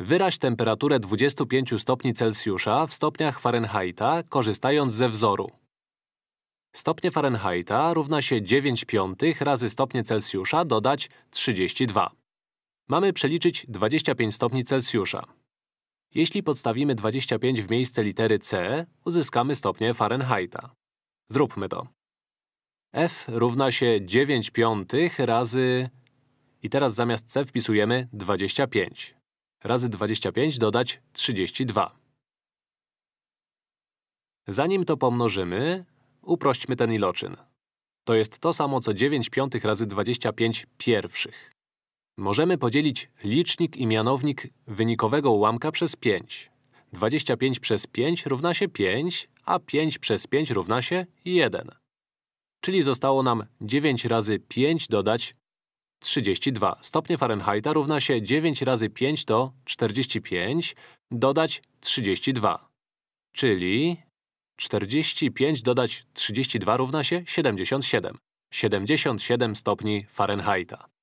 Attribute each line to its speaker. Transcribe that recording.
Speaker 1: Wyraź temperaturę 25 stopni Celsjusza w stopniach Fahrenheita, korzystając ze wzoru. Stopnie Fahrenheita równa się 9 piątych razy stopnie Celsjusza dodać 32. Mamy przeliczyć 25 stopni Celsjusza. Jeśli podstawimy 25 w miejsce litery C, uzyskamy stopnie Fahrenheita. Zróbmy to. F równa się 9 piątych razy… I teraz zamiast C wpisujemy 25 razy 25 dodać 32. Zanim to pomnożymy, uprośćmy ten iloczyn. To jest to samo co 9 piątych razy 25 pierwszych. Możemy podzielić licznik i mianownik wynikowego ułamka przez 5. 25 przez 5 równa się 5, a 5 przez 5 równa się 1. Czyli zostało nam 9 razy 5 dodać 32 stopnie Fahrenheita równa się 9 razy 5 to 45, dodać 32. Czyli 45 dodać 32 równa się 77. 77 stopni Fahrenheita.